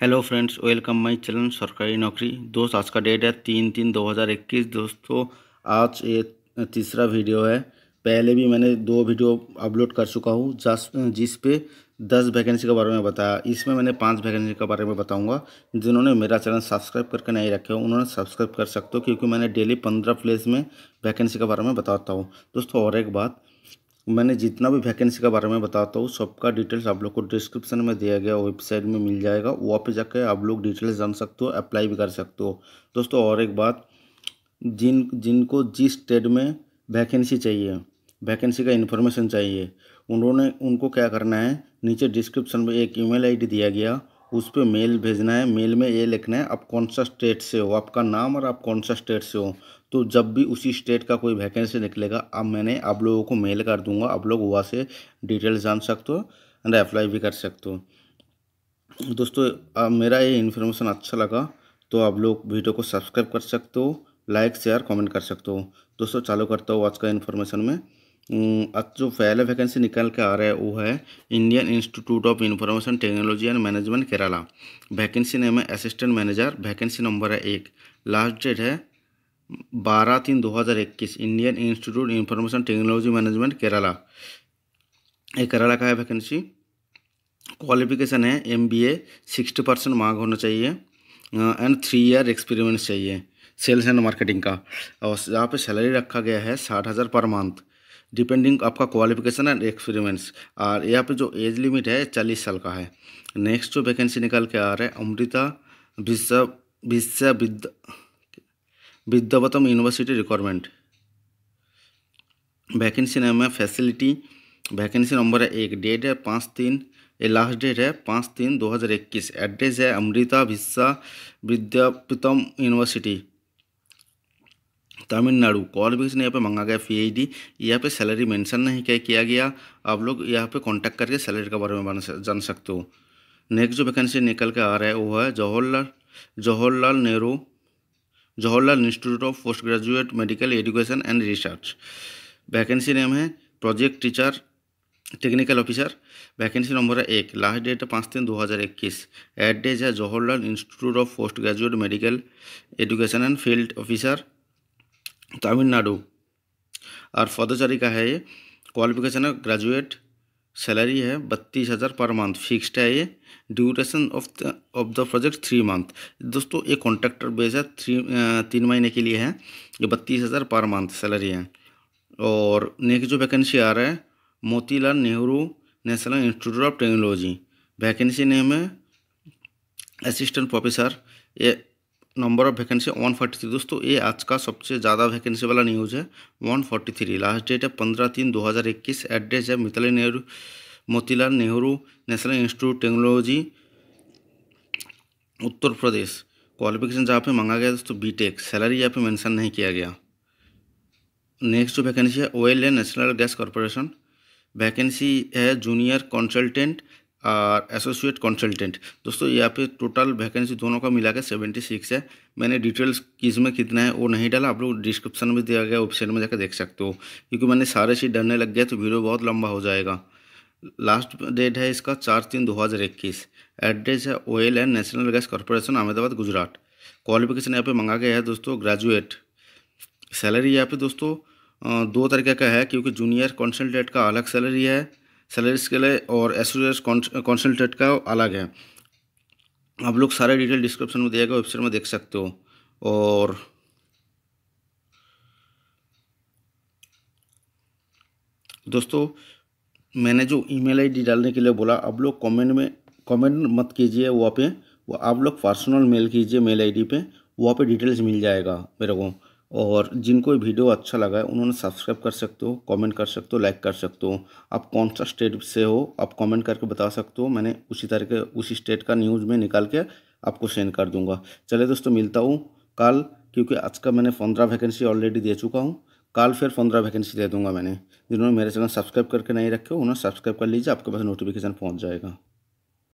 hello friends welcome my channel सरकारी नौकरी दोस्त आज का डेट है तीन तीन दो हज़ार इक्कीस दोस्तों आज ये तीसरा वीडियो है पहले भी मैंने दो वीडियो अपलोड कर चुका हूँ जिस जिस पे दस वैकेंसी के बारे में बताया इसमें मैंने पांच वैकेंसी के बारे में बताऊंगा जिन्होंने मेरा चैनल सब्सक्राइब करके नहीं रखे हो उन्होंने सब्सक्राइब कर सकते हो क्योंकि मैंने डेली पंद्रह प्लेस में वैकेंसी के बारे में बताता हूँ दोस्तों और एक बात मैंने जितना भी वैकेंसी के बारे में बताता हूँ सबका डिटेल्स आप लोग को डिस्क्रिप्शन में दिया गया वेबसाइट में मिल जाएगा वहाँ पे जाकर आप लोग डिटेल्स जान सकते हो अप्लाई भी कर सकते हो दोस्तों और एक बात जिन जिनको जिस स्टेट में वैकेंसी चाहिए वैकेंसी का इन्फॉर्मेशन चाहिए उन्होंने उनको क्या करना है नीचे डिस्क्रिप्शन में एक ईमेल आईडी दिया गया उस पर मेल भेजना है मेल में ये लिखना है आप कौन सा स्टेट से हो आपका नाम और आप कौन सा स्टेट से हो तो जब भी उसी स्टेट का कोई वैकेंसी निकलेगा अब मैंने आप लोगों को मेल कर दूंगा आप लोग वहाँ से डिटेल्स जान सकते हो एंड अप्लाई भी कर सकते हो दोस्तों मेरा ये इन्फॉर्मेशन अच्छा लगा तो आप लोग वीडियो को सब्सक्राइब कर सकते हो लाइक शेयर कमेंट कर सकते हो दोस्तों चालू करता हूँ आज का इन्फॉर्मेशन में अब जो पहले वैकेंसी निकल के आ रहा है वो है Indian Institute of Information Technology and Management Kerala vacancy name है असिस्टेंट मैनेजर वैकेंसी नंबर है एक लास्ट डेट है बारह तीन दो हज़ार इक्कीस Indian Institute Information Technology Management Kerala ये केरला का है वैकेंसी क्वालिफिकेशन है M B A sixty percent mark होना चाहिए एंड थ्री ईयर एक्सपीरियंस चाहिए सेल्स एंड मार्केटिंग का और यहाँ पे सैलरी रखा गया है साठ हज़ार पर मंथ डिपेंडिंग आपका क्वालिफिकेशन एंड एक्सपीरियंस और यहाँ पे जो एज लिमिट है चालीस साल का है नेक्स्ट जो वैकेंसी निकाल के आ रहा है Amrita Vishwa Vishwavidya Vidyapeetham university requirement vacancy नाम है फैसिलिटी वैकेंसी नंबर है एक डेट है पाँच तीन ये लास्ट डेट है पाँच तीन दो हज़ार इक्कीस एड्रेस है अमृता विश्वा विद्यापीतम यूनिवर्सिटी तमिलनाडु कॉर्बिक्स ने यहाँ पे मंगा गया फी आई डी यहाँ पे सैलरी मेंशन नहीं क्या किया गया आप लोग यहाँ पे कांटेक्ट करके सैलरी के बारे में जान सकते हो नेक्स्ट जो वैकेंसी निकल के आ रहा है वो है Jawaharlal Jawaharlal Nehru Jawaharlal Institute of Post Graduate Medical Education and Research vacancy name है project teacher technical officer vacancy number है एक लास्ट डेट है पाँच तीन दो हज़ार इक्कीस एट डेज है Jawaharlal Institute of Post Graduate Medical Education and field officer Tamil Nadu और पदचारी का है ये क्वालिफिकेशन है ग्रेजुएट सैलरी है बत्तीस हज़ार पर मंथ फिक्स्ड है ये duration of of the project three month दोस्तों ये कॉन्ट्रैक्टर बेस है थ्री तीन महीने के लिए है ये बत्तीस हज़ार पर मंथ सैलरी है और नेक्स्ट जो वैकेंसी आ रहा है Motilal Nehru National Institute of Technology vacancy name है असिस्टेंट प्रोफेसर ये नंबर ऑफ वैकेंसी 143 दोस्तों ये आज का सबसे ज़्यादा वैकेंसी वाला न्यूज़ है 143 लास्ट डेट है पंद्रह तीन 2021 एड्रेस है Mitali Nehru Motilal Nehru National Institute Technology Uttar Pradesh qualification जहाँ पे मांगा गया दोस्तों बी टेक सैलरी यहाँ पे मेंशन नहीं किया गया नेक्स्ट जो वैकेंसी है oil National Gas Corporation vacancy है जूनियर कंसल्टेंट और एसोसिएट कंसल्टेंट दोस्तों यहाँ पे टोटल वैकेंसी दोनों का मिला के सेवेंटी सिक्स है मैंने डिटेल्स किस में कितना है वो नहीं डाला आप लोग डिस्क्रिप्शन में दिया गया वेबसाइट में जाकर देख सकते हो क्योंकि मैंने सारे चीज़ डरने लग गया तो वीडियो बहुत लंबा हो जाएगा लास्ट डेट है इसका चार तीन दो हज़ार इक्कीस एड्रेस है L and National Gas Corporation Ahmedabad Gujarat qualification यहाँ पे मंगा गया है दोस्तों ग्रेजुएट सैलरी यहाँ पे दोस्तों दो तरीके का है क्योंकि जूनियर कंसल्टेंट का अलग सैलरी है सैलरी स्केल है और एसोसिएट कॉन्सेंट्रेट का अलग है आप लोग सारे डिटेल डिस्क्रिप्शन में दिया गया वेबसाइट में देख सकते हो और दोस्तों मैंने जो ईमेल आईडी डालने के लिए बोला आप लोग कमेंट में कमेंट मत कीजिए वहाँ पे वो आप लोग पर्सनल मेल कीजिए मेल आईडी पे वहाँ पे डिटेल्स मिल जाएगा मेरे को और जिनको वीडियो अच्छा लगा है उन्होंने सब्सक्राइब कर सकते हो कमेंट कर सकते हो लाइक कर सकते हो आप कौन सा स्टेट से हो आप कमेंट करके बता सकते हो मैंने उसी तरह के उसी स्टेट का न्यूज़ में निकाल के आपको सेंड कर दूंगा चले दोस्तों मिलता हूँ कल क्योंकि आज का मैंने पंद्रह वैकेंसी ऑलरेडी दे चुका हूँ कल फिर पंद्रह वैकेंसी दे दूँगा मैंने जिन्होंने मेरे चैनल सब्सक्राइब करके नहीं रखे उन्होंने सब्सक्राइब कर लीजिए आपके पास नोटिफिकेशन पहुँच जाएगा